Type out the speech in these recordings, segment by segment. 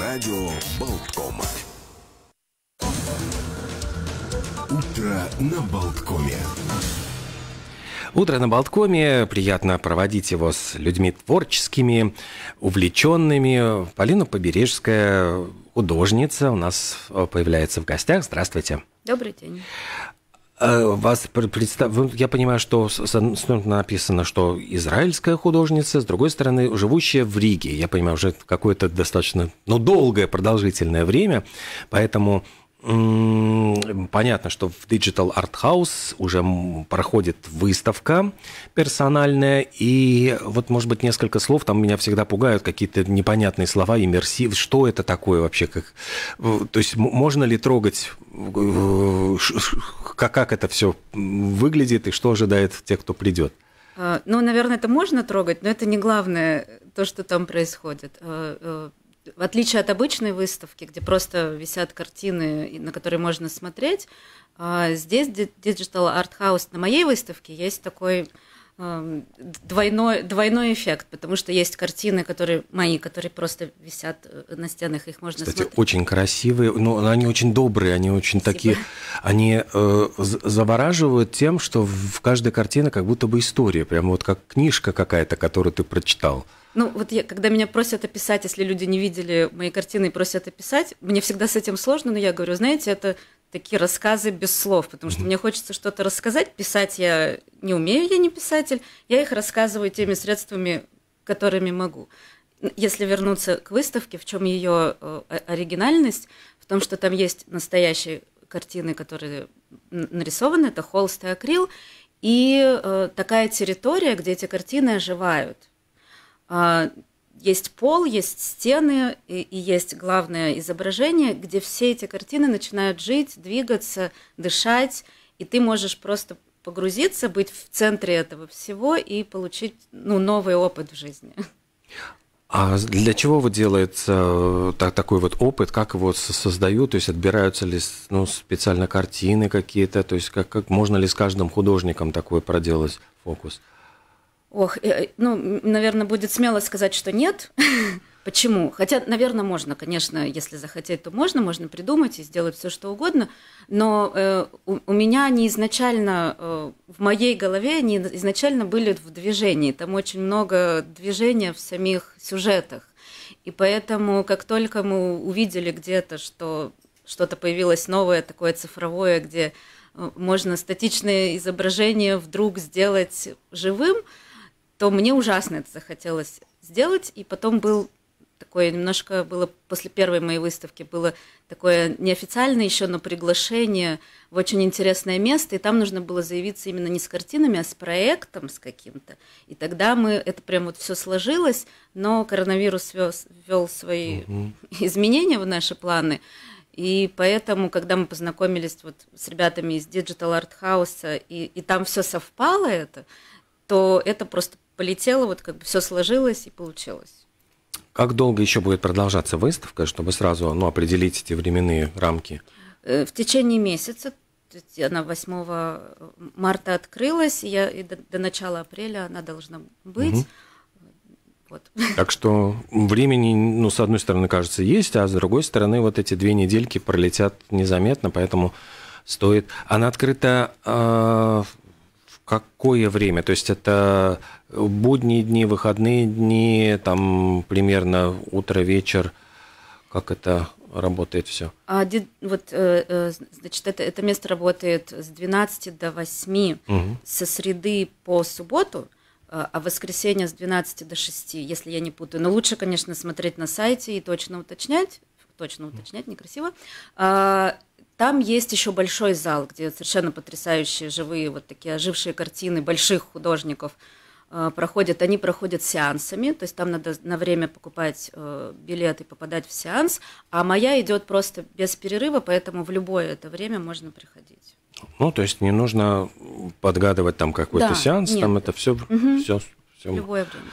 Радио Болткома. Утро на Болткоме. Утро на Болткоме. Приятно проводить его с людьми творческими, увлеченными. Полина Побережская, художница, у нас э, появляется в гостях. Здравствуйте. Добрый день. Э, вас представ... Я понимаю, что с одной написано, что израильская художница, с другой стороны, живущая в Риге. Я понимаю, уже какое-то достаточно ну, долгое, продолжительное время, поэтому Понятно, что в Digital Art House уже проходит выставка персональная, и вот, может быть, несколько слов, там меня всегда пугают какие-то непонятные слова, иммерсив, что это такое вообще, как, то есть можно ли трогать, как, как это все выглядит и что ожидает те, кто придет? А, ну, наверное, это можно трогать, но это не главное, то, что там происходит. А, а, в отличие от обычной выставки, где просто висят картины, на которые можно смотреть, а, здесь Digital Art House на моей выставке есть такой Эм, двойной, двойной эффект, потому что есть картины, которые мои, которые просто висят э, на стенах, их можно Кстати, смотреть. очень красивые, но они очень добрые, они очень Спасибо. такие, они э, завораживают тем, что в каждой картине как будто бы история, прямо вот как книжка какая-то, которую ты прочитал. Ну, вот я, когда меня просят описать, если люди не видели мои картины и просят описать, мне всегда с этим сложно, но я говорю, знаете, это такие рассказы без слов, потому что мне хочется что-то рассказать. Писать я не умею, я не писатель. Я их рассказываю теми средствами, которыми могу. Если вернуться к выставке, в чем ее э, оригинальность, в том, что там есть настоящие картины, которые нарисованы, это холст и акрил, и э, такая территория, где эти картины оживают. А, есть пол, есть стены и, и есть главное изображение, где все эти картины начинают жить, двигаться, дышать, и ты можешь просто погрузиться, быть в центре этого всего и получить ну, новый опыт в жизни. А для чего вот делается э, так, такой вот опыт, как его создают, то есть отбираются ли ну, специально картины какие-то, то есть как, как можно ли с каждым художником такой проделать фокус? Ох, э, э, ну, наверное, будет смело сказать, что нет. Почему? Хотя, наверное, можно, конечно, если захотеть, то можно, можно придумать и сделать все, что угодно. Но э, у, у меня не изначально, э, в моей голове они изначально были в движении. Там очень много движения в самих сюжетах. И поэтому, как только мы увидели где-то, что что-то появилось новое, такое цифровое, где э, можно статичное изображение вдруг сделать живым, то мне ужасно это захотелось сделать. И потом был такое немножко было после первой моей выставки было такое неофициальное еще, на приглашение в очень интересное место, и там нужно было заявиться именно не с картинами, а с проектом с каким-то. И тогда мы это прям вот все сложилось, но коронавирус ввел свои угу. изменения в наши планы. И поэтому, когда мы познакомились вот с ребятами из Digital Art House, и, и там все совпало это, то это просто полетело, вот как бы все сложилось и получилось. Как долго еще будет продолжаться выставка, чтобы сразу ну, определить эти временные рамки? Э, в течение месяца, она 8 марта открылась, и, я, и до, до начала апреля она должна быть. Угу. Вот. Так что времени, ну, с одной стороны, кажется, есть, а с другой стороны, вот эти две недельки пролетят незаметно, поэтому стоит. Она открыта э, в какое время? То есть это будние дни, выходные дни, там примерно утро, вечер, как это работает все? А, вот, э, э, значит, это, это место работает с 12 до 8, угу. со среды по субботу, э, а воскресенье с 12 до 6, если я не путаю. Но лучше, конечно, смотреть на сайте и точно уточнять, точно уточнять, некрасиво. А, там есть еще большой зал, где совершенно потрясающие живые вот такие ожившие картины больших художников – Э, проходят, они проходят сеансами, то есть там надо на время покупать э, билет и попадать в сеанс, а моя идет просто без перерыва, поэтому в любое это время можно приходить. Ну, то есть не нужно подгадывать там какой-то да, сеанс, нет. там это все, угу. все, все. Любое время.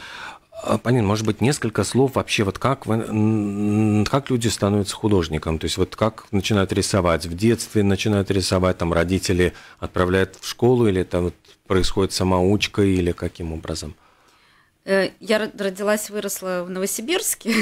А, Понятно, может быть, несколько слов вообще, вот как, вы, как люди становятся художником, то есть вот как начинают рисовать, в детстве начинают рисовать, там родители отправляют в школу, или это вот происходит самоучка, или каким образом? Э, я родилась, выросла в Новосибирске,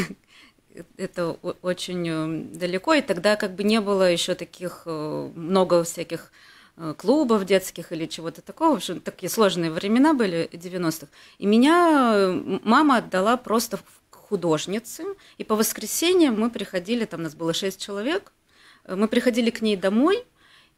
это очень э, далеко, и тогда как бы не было еще таких э, много всяких Э, клубов детских или чего-то такого. В общем, такие сложные времена были 90-х. И меня э, мама отдала просто в художницы. И по воскресеньям мы приходили, там нас было шесть человек, э, мы приходили к ней домой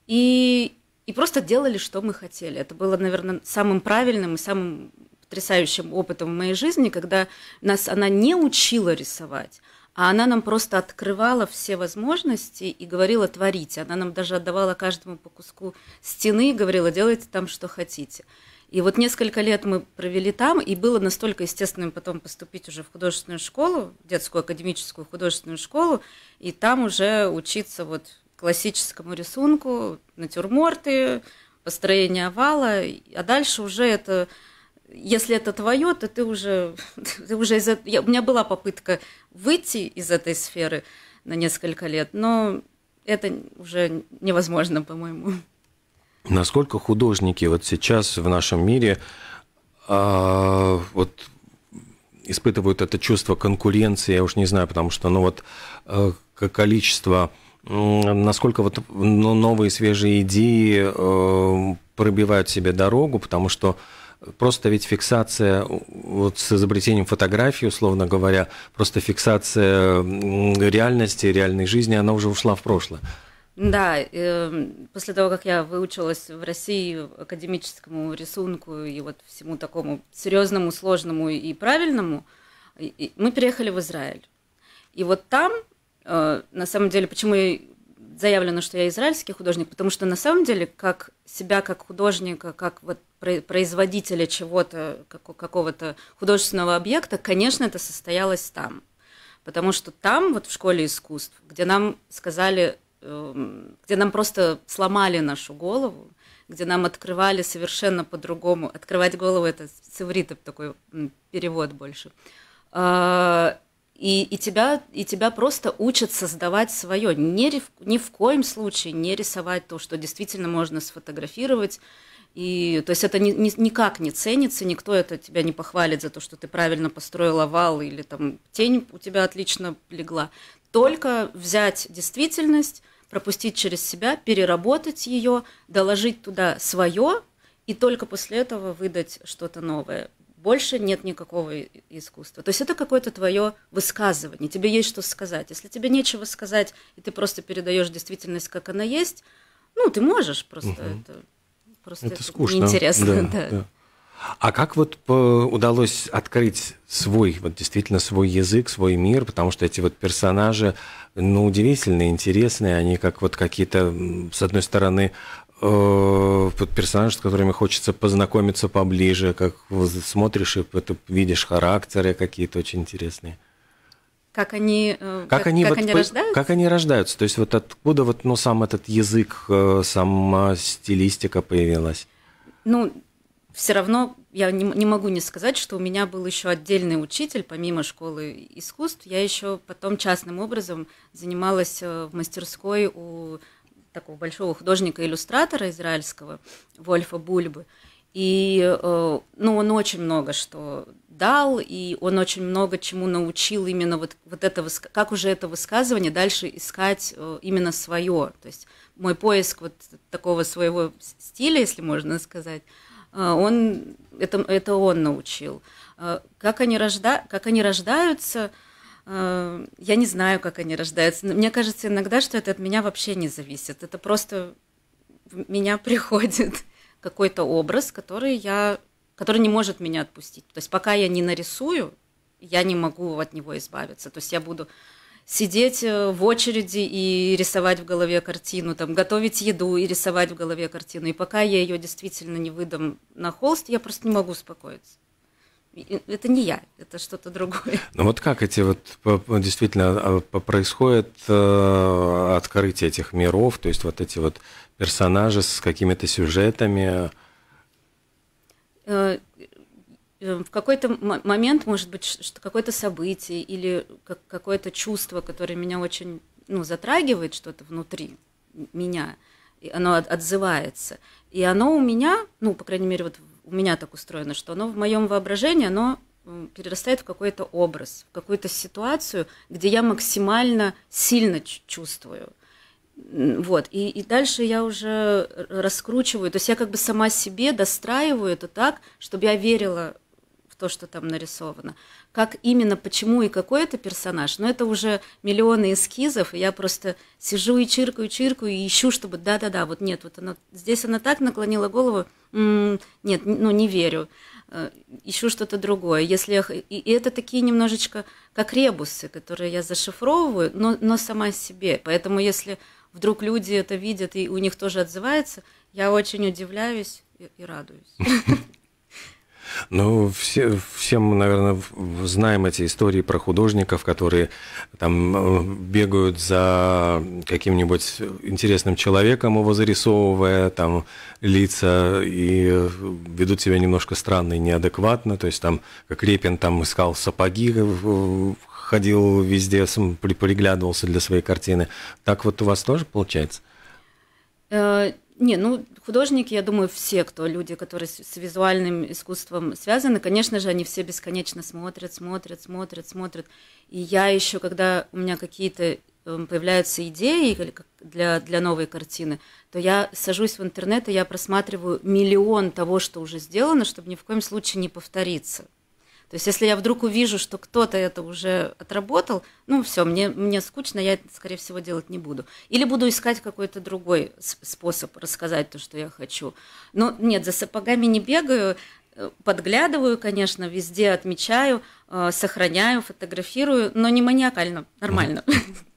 и, и просто делали, что мы хотели. Это было, наверное, самым правильным и самым потрясающим опытом в моей жизни, когда нас она не учила рисовать, а она нам просто открывала все возможности и говорила творить. Она нам даже отдавала каждому по куску стены и говорила делайте там, что хотите. И вот несколько лет мы провели там, и было настолько естественным потом поступить уже в художественную школу, детскую академическую художественную школу, и там уже учиться вот классическому рисунку, натюрморты, построение овала, а дальше уже это если это твое, то ты уже, ты уже из я, у меня была попытка выйти из этой сферы на несколько лет, но это уже невозможно, по-моему. Насколько художники вот сейчас в нашем мире а, вот испытывают это чувство конкуренции, я уж не знаю, потому что, ну вот э, количество, насколько вот новые свежие идеи э, пробивают себе дорогу, потому что Просто ведь фиксация вот с изобретением фотографии, условно говоря, просто фиксация реальности, реальной жизни, она уже ушла в прошлое. Да, э, после того, как я выучилась в России академическому рисунку и вот всему такому серьезному, сложному и правильному, и, и мы переехали в Израиль. И вот там, э, на самом деле, почему я заявлено, что я израильский художник, потому что на самом деле как себя как художника, как вот производителя чего-то, какого-то художественного объекта, конечно, это состоялось там. Потому что там, вот в школе искусств, где нам сказали, эм, где нам просто сломали нашу голову, где нам открывали совершенно по-другому. Открывать голову – это с такой перевод больше а, – и, и, тебя, и тебя просто учат создавать свое. не ни в коем случае не рисовать то, что действительно можно сфотографировать. И, то есть это ни, ни, никак не ценится, никто это тебя не похвалит за то, что ты правильно построил овал или там тень у тебя отлично легла. Только взять действительность, пропустить через себя, переработать ее, доложить туда свое, и только после этого выдать что-то новое больше нет никакого искусства. То есть это какое-то твое высказывание, тебе есть что сказать. Если тебе нечего сказать, и ты просто передаешь действительность, как она есть, ну, ты можешь просто угу. это... Просто это, скучно. неинтересно. Да, да. Да. А как вот э, удалось открыть свой, вот действительно свой язык, свой мир, потому что эти вот персонажи, ну, удивительные, интересные, они как вот какие-то, с одной стороны, Э, персонаж, с которыми хочется познакомиться поближе, как смотришь и это, видишь характеры какие-то очень интересные. Как они, э, как, как они, как вот, они рождаются? Как они рождаются? То есть вот откуда вот, ну, сам этот язык, э, сама стилистика появилась? Ну, все равно я не, не могу не сказать, что у меня был еще отдельный учитель, помимо школы искусств, я еще потом частным образом занималась в мастерской у такого большого художника-иллюстратора израильского, Вольфа Бульбы. И э, ну, он очень много что дал, и он очень много чему научил именно вот, вот это, как уже это высказывание дальше искать э, именно свое. То есть мой поиск вот такого своего стиля, если можно сказать, э, он, это, это он научил. Как они, рожда, как они рождаются – Эм, я не знаю, как они рождаются. Мне кажется иногда, что это от меня вообще не зависит. Это просто в меня приходит какой-то образ, который я, который не может меня отпустить. То есть пока я не нарисую, я не могу от него избавиться. То есть я буду сидеть э, в очереди и рисовать в голове картину, там, готовить еду и рисовать в голове картину. И пока я ее действительно не выдам на холст, я просто не могу успокоиться это не я, это что-то другое. Ну вот как эти вот действительно а, происходит э, открытие этих миров, то есть вот эти вот персонажи с какими-то сюжетами? Э, э, в какой-то момент, может быть, что какое-то событие или какое-то чувство, которое меня очень ну, затрагивает что-то внутри меня, и оно отзывается. И оно у меня, ну, по крайней мере, вот у меня так устроено, что оно в моем воображении, оно перерастает в какой-то образ, в какую-то ситуацию, где я максимально сильно чувствую. Вот, и, и дальше я уже раскручиваю, то есть я как бы сама себе достраиваю это так, чтобы я верила в то, что там нарисовано. Как именно, почему и какой это персонаж, но это уже миллионы эскизов, и я просто сижу и чиркаю, чиркаю, и ищу, чтобы да-да-да, вот нет, вот она, здесь она так наклонила голову, м-м, нет, ну не верю, э, ищу что-то другое. Если я, и, и это такие немножечко как ребусы, которые я зашифровываю, но, но сама себе. Поэтому если вдруг люди это видят и у них тоже отзывается, я очень удивляюсь и, и радуюсь. Ну, все, все мы, наверное, знаем эти истории про художников, которые там э, бегают за каким-нибудь интересным человеком, его зарисовывая, там лица, и ведут себя немножко странно и неадекватно. То есть там, как Репин там искал сапоги, э, ходил везде, сам приглядывался для своей картины. Так вот у вас тоже получается? Э, не, ну художники, я думаю, все, кто люди, которые с, с визуальным искусством связаны, конечно же, они все бесконечно смотрят, смотрят, смотрят, смотрят. И я еще, когда у меня какие-то эм, появляются идеи для, для новой картины, то я сажусь в интернет и я просматриваю миллион того, что уже сделано, чтобы ни в коем случае не повториться. То есть если я вдруг увижу, что кто-то это уже отработал, ну все, мне, мне скучно, я это, скорее всего, делать не буду. Или буду искать какой-то другой способ рассказать то, что я хочу. Но нет, за сапогами не бегаю, э, подглядываю, конечно, везде отмечаю, э, сохраняю, фотографирую, но не маниакально, нормально. Mm-hmm.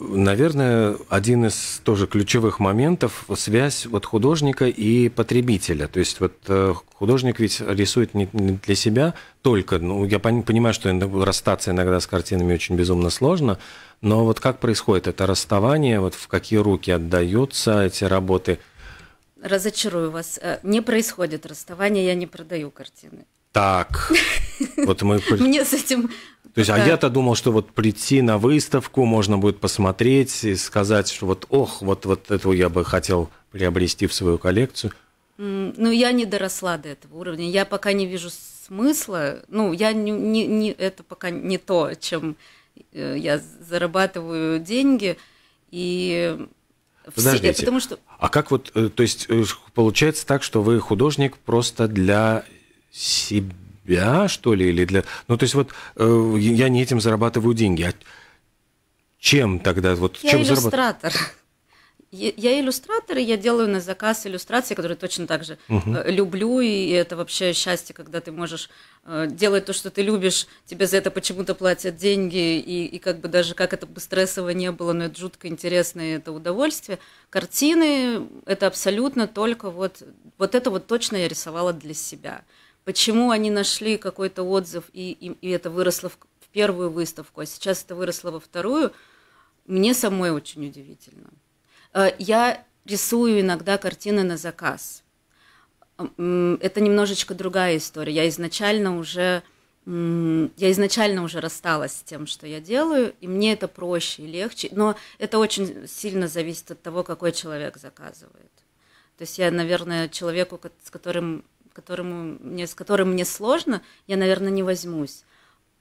Наверное, один из тоже ключевых моментов – связь вот художника и потребителя. То есть вот э, художник ведь рисует не для себя только. Ну, я понимаю, что расстаться иногда с картинами очень безумно сложно, но вот как происходит это расставание, вот в какие руки отдаются эти работы? Разочарую вас. Э, не происходит расставание, я не продаю картины так. Вот мы... Мне с этим... То есть, а я-то думал, что вот прийти на выставку, можно будет посмотреть и сказать, что вот, ох, вот, вот этого я бы хотел приобрести в свою коллекцию. Ну, я не доросла до этого уровня. Я пока не вижу смысла. Ну, я не, не, не это пока не то, чем э, я зарабатываю деньги. И Подождите, все, потому что... а как вот, э, то есть э, получается так, что вы художник просто для себя, что ли, или для... Ну, то есть вот э, я не этим зарабатываю деньги. А чем тогда? Вот, я чем иллюстратор. Я иллюстратор, и я делаю на заказ иллюстрации, которые точно так же угу. люблю, и это вообще счастье, когда ты можешь э, делать то, что ты любишь, тебе за это почему-то платят деньги, и, и как бы даже как это бы стрессово не было, но это жутко интересно, это удовольствие. Картины – это абсолютно только вот, вот это вот точно я рисовала для себя – Почему они нашли какой-то отзыв, и, и, и это выросло в, в первую выставку, а сейчас это выросло во вторую, мне самой очень удивительно. Э, я рисую иногда картины на заказ. Это немножечко другая история. Я изначально уже я изначально уже рассталась с тем, что я делаю, и мне это проще и легче, но это очень сильно зависит от того, какой человек заказывает. То есть я, наверное, человеку, с которым которому мне, с которым мне сложно, я, наверное, не возьмусь.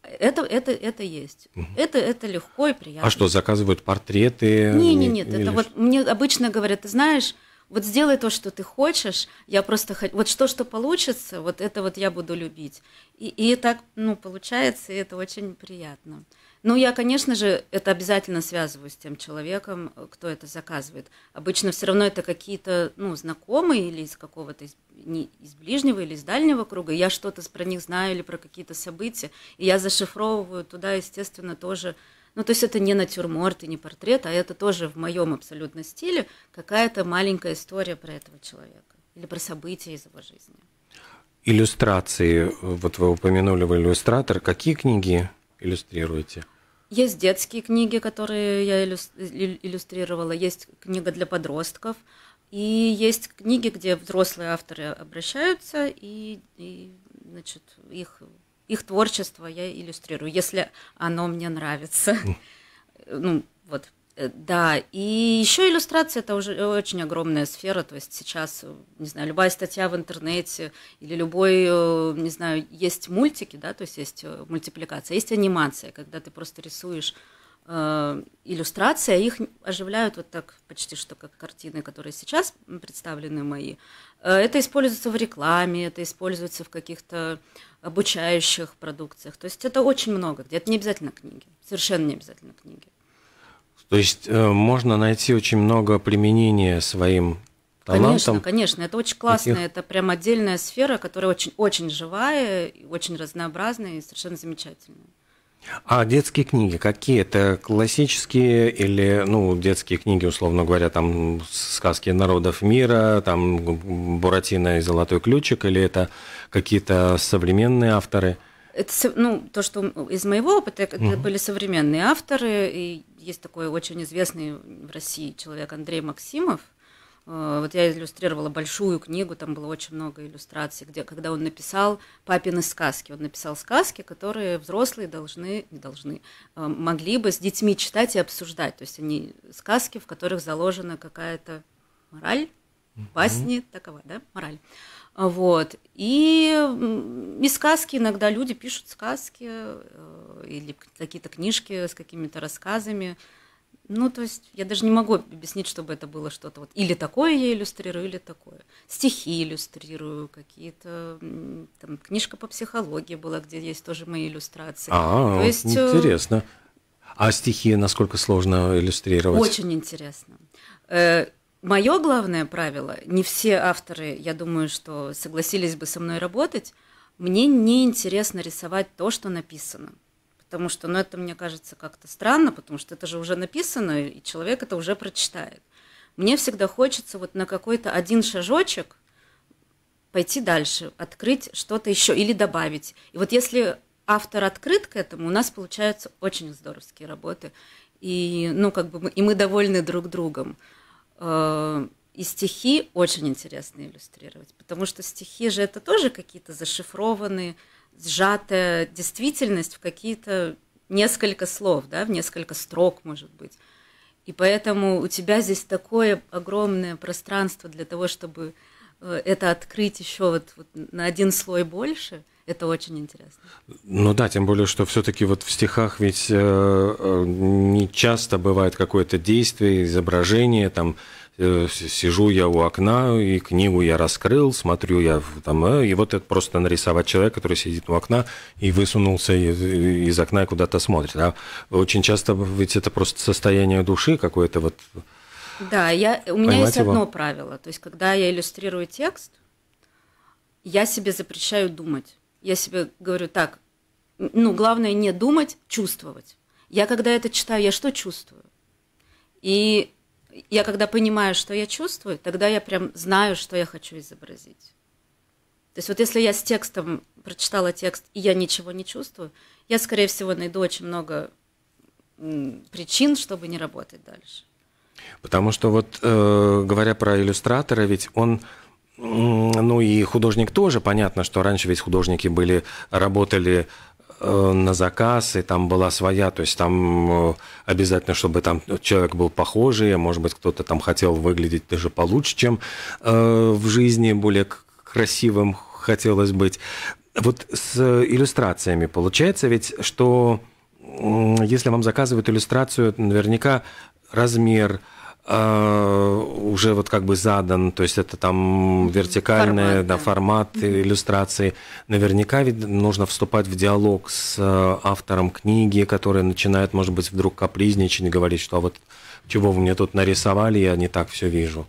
Это, это, это есть. Угу. Это, это легко и приятно. А что, заказывают портреты? Не, не, нет. Или... Это вот мне обычно говорят, ты знаешь, вот сделай то, что ты хочешь, я просто хочу, вот что, что получится, вот это вот я буду любить. И, и так, ну, получается, и это очень приятно. Ну, я, конечно же, это обязательно связываю с тем человеком, э, кто это заказывает. Обычно все равно это какие-то, ну, знакомые или из какого-то, из, не, из ближнего или из дальнего круга. Я что-то про них знаю или про какие-то события. И я зашифровываю туда, естественно, тоже ну, то есть это не натюрморт и не портрет, а это тоже в моем абсолютно стиле какая-то маленькая история про этого человека или про события из его жизни. Иллюстрации, вот вы упомянули вы иллюстратор, какие книги иллюстрируете? Есть детские книги, которые я иллюстрировала, есть книга для подростков, и есть книги, где взрослые авторы обращаются, и, и значит, их, их творчество я иллюстрирую, если оно мне нравится. Хм. Ну, вот Э, да, и еще иллюстрация это уже э, очень огромная сфера, то есть сейчас, э, не знаю, любая статья в интернете или любой, не знаю, есть мультики, да, то есть есть мультипликация, есть анимация, когда ты просто рисуешь э, иллюстрации, а их оживляют вот так почти что как картины, которые сейчас представлены мои. Это используется в рекламе, это используется в каких-то обучающих продукциях, то есть это очень много где, то не обязательно книги, совершенно не обязательно книги. То есть э, можно найти очень много применения своим талантам. Конечно, конечно, это очень классно, этих... это прям отдельная сфера, которая очень, очень живая, очень разнообразная и совершенно замечательная. А детские книги какие? Это классические или, ну, детские книги, условно говоря, там сказки народов мира, там Буратино и Золотой ключик, или это какие-то современные авторы? Это, ну, то, что из моего опыта, это угу. были современные авторы, и есть такой очень известный в России человек Андрей Максимов. Э, вот я иллюстрировала большую книгу, там было очень много иллюстраций, где, когда он написал папины сказки. Он написал сказки, которые взрослые должны, не должны, э, могли бы с детьми читать и обсуждать. То есть они сказки, в которых заложена какая-то мораль, Басни mm-hmm. такова, да, мораль. Вот. И, и сказки иногда люди пишут сказки э, или какие-то книжки с какими-то рассказами. Ну, то есть я даже не могу объяснить, чтобы это было что-то вот или такое я иллюстрирую, или такое. Стихи иллюстрирую, какие-то там книжка по психологии была, где есть тоже мои иллюстрации. А, то есть, э, интересно. А стихи насколько сложно иллюстрировать? Очень интересно. Э, мое главное правило, не все авторы, я думаю, что согласились бы со мной работать, мне не интересно рисовать то, что написано. Потому что, ну, это мне кажется как-то странно, потому что это же уже написано, и человек это уже прочитает. Мне всегда хочется вот на какой-то один шажочек пойти дальше, открыть что-то еще или добавить. И вот если автор открыт к этому, у нас получаются очень здоровские работы. И, ну, как бы мы, и мы довольны друг другом. Э, и стихи очень интересно иллюстрировать, потому что стихи же это тоже какие-то зашифрованные, сжатая действительность в какие-то несколько слов, да, в несколько строк, может быть. И поэтому у тебя здесь такое огромное пространство для того, чтобы э, это открыть еще вот, вот на один слой больше – это очень интересно. Ну да, тем более, что все-таки вот в стихах ведь э, э, не часто бывает какое-то действие, изображение, там э, сижу я у окна, и книгу я раскрыл, смотрю я там, э, и вот это просто нарисовать человека, который сидит у окна и высунулся из э, окна и куда-то смотрит. А очень часто ведь это просто состояние души какое-то вот. Да, я, у меня Понимаете есть одно правило, то есть когда я иллюстрирую текст, я себе запрещаю думать я себе говорю так, ну, главное не думать, чувствовать. Я когда это читаю, я что чувствую? И я когда понимаю, что я чувствую, тогда я прям знаю, что я хочу изобразить. То есть вот если я с текстом прочитала текст, и я ничего не чувствую, я, скорее всего, найду очень много причин, чтобы не работать дальше. Потому что вот э, говоря про иллюстратора, ведь он ну и художник тоже. Понятно, что раньше ведь художники были, работали э, на заказ, и там была своя, то есть там э, обязательно, чтобы там человек был похожий, а может быть, кто-то там хотел выглядеть даже получше, чем э, в жизни, более красивым хотелось быть. Вот с иллюстрациями получается ведь, что если вам заказывают иллюстрацию, наверняка размер, Э, уже вот как бы задан, то есть это там вертикальные формат, да, да. форматы, э, иллюстрации. Наверняка ведь нужно вступать в диалог с э, автором книги, который начинает, может быть, вдруг капризничать и говорить, что а вот чего вы мне тут нарисовали, я не так все вижу.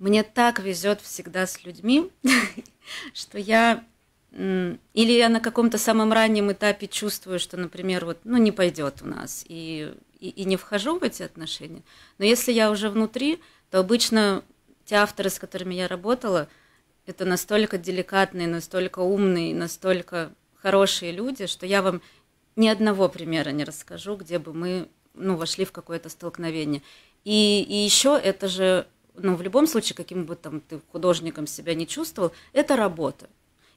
Мне так везет всегда с людьми, что я или я на каком-то самом раннем этапе чувствую, что, например, вот, ну, не пойдет у нас, и и, и не вхожу в эти отношения. Но если я уже внутри, то обычно те авторы, с которыми я работала, это настолько деликатные, настолько умные, настолько хорошие люди, что я вам ни одного примера не расскажу, где бы мы ну, вошли в какое-то столкновение. И, и еще это же, ну, в любом случае, каким бы там ты художником себя не чувствовал, это работа.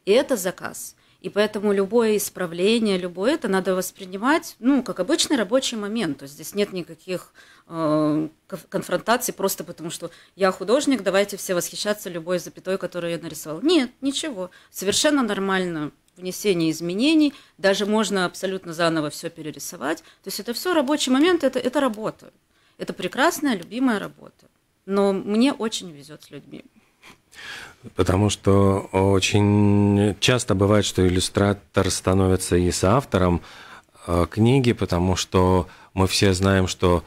И это заказ. И поэтому любое исправление, любое это надо воспринимать, ну, как обычный рабочий момент. То есть здесь нет никаких э, конфронтаций просто потому, что я художник, давайте все восхищаться любой запятой, которую я нарисовал. Нет, ничего. Совершенно нормально внесение изменений, даже можно абсолютно заново все перерисовать. То есть это все рабочий момент, это, это работа. Это прекрасная, любимая работа. Но мне очень везет с людьми. Потому что очень часто бывает, что иллюстратор становится и соавтором э, книги, потому что мы все знаем, что,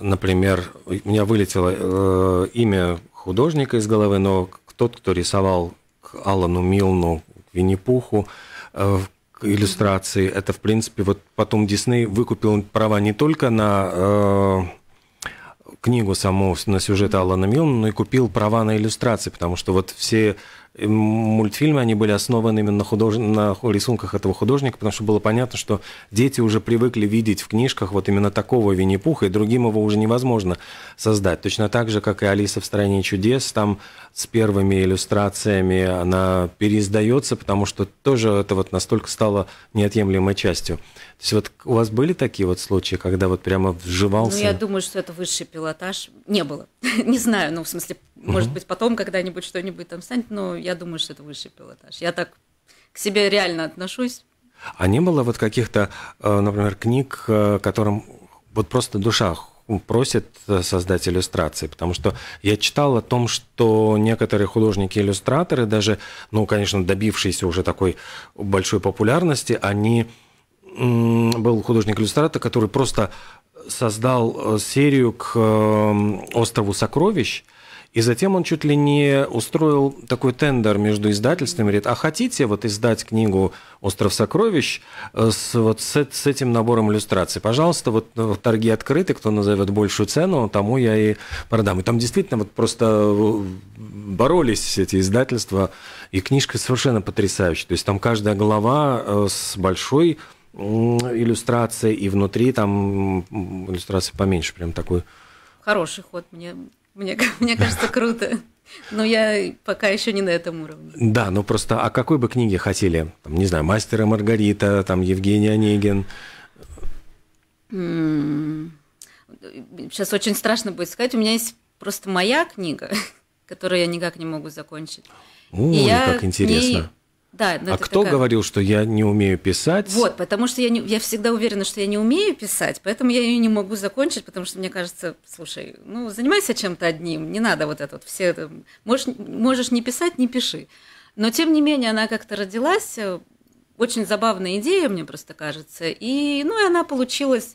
например, у меня вылетело э, имя художника из головы, но тот, кто рисовал к Алану Милну, к Винни-Пуху, э, иллюстрации, это, в принципе, вот потом Дисней выкупил права не только на книгу саму на сюжет Алана но и купил права на иллюстрации, потому что вот все мультфильмы, они были основаны именно на, худож... на рисунках этого художника, потому что было понятно, что дети уже привыкли видеть в книжках вот именно такого Винни-Пуха, и другим его уже невозможно создать. Точно так же, как и «Алиса в стране чудес», там с первыми иллюстрациями она переиздается, потому что тоже это вот настолько стало неотъемлемой частью. То есть вот у вас были такие вот случаи, когда вот прямо вживался? Ну, я думаю, что это высший пилотаж. Не было. Не знаю, ну, в смысле, может быть, потом когда-нибудь что-нибудь там станет, но я думаю, что это высший пилотаж. Я так к себе реально отношусь. А не было вот каких-то, э, например, книг, э, которым вот просто душа просит э, создать иллюстрации, потому что я читал о том, что некоторые художники-иллюстраторы, даже, ну, конечно, добившиеся уже такой большой популярности, они... Был художник-иллюстратор, который просто создал серию к острову сокровищ, и затем он чуть ли не устроил такой тендер между издательствами, говорит, а хотите вот издать книгу «Остров сокровищ» с, вот с, с этим набором иллюстраций? Пожалуйста, вот ну, торги открыты, кто назовет большую цену, тому я и продам. И там действительно вот просто э, боролись эти издательства, и книжка совершенно потрясающая. То есть там каждая глава э, с большой иллюстрацией, и внутри там иллюстрации поменьше, прям такой. Хороший ход, мне мне, мне кажется, круто. Но я пока еще не на этом уровне. Да, ну просто а какой бы книги хотели? Там, не знаю, «Мастера Маргарита», там Евгений Онегин. Сейчас очень страшно будет сказать. У меня есть просто моя книга, которую я никак не могу закончить. О, И я как интересно. К ней да, а кто такая... говорил, что я не умею писать? Вот, потому что я, не, я всегда уверена, что я не умею писать, поэтому я ее не могу закончить, потому что мне кажется, слушай, ну занимайся чем-то одним, не надо вот это вот все. это можешь, можешь не писать, не пиши. Но тем не менее она как-то родилась, э, очень забавная идея, мне просто кажется, и, ну, и она получилась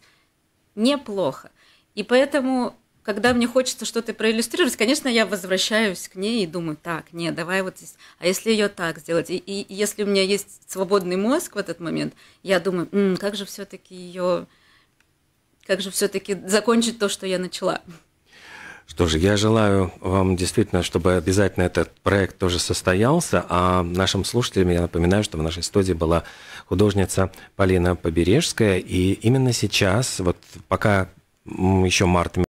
неплохо. И поэтому когда мне хочется что-то проиллюстрировать, конечно, я возвращаюсь к ней и думаю, так, не, давай вот здесь, а если ее так сделать? И, и если у меня есть свободный мозг в этот момент, я думаю, М, как же все-таки ее, как же все-таки закончить то, что я начала. Что же, я желаю вам действительно, чтобы обязательно этот проект тоже состоялся. А нашим слушателям я напоминаю, что в нашей студии была художница Полина Побережская. И именно сейчас, вот пока еще март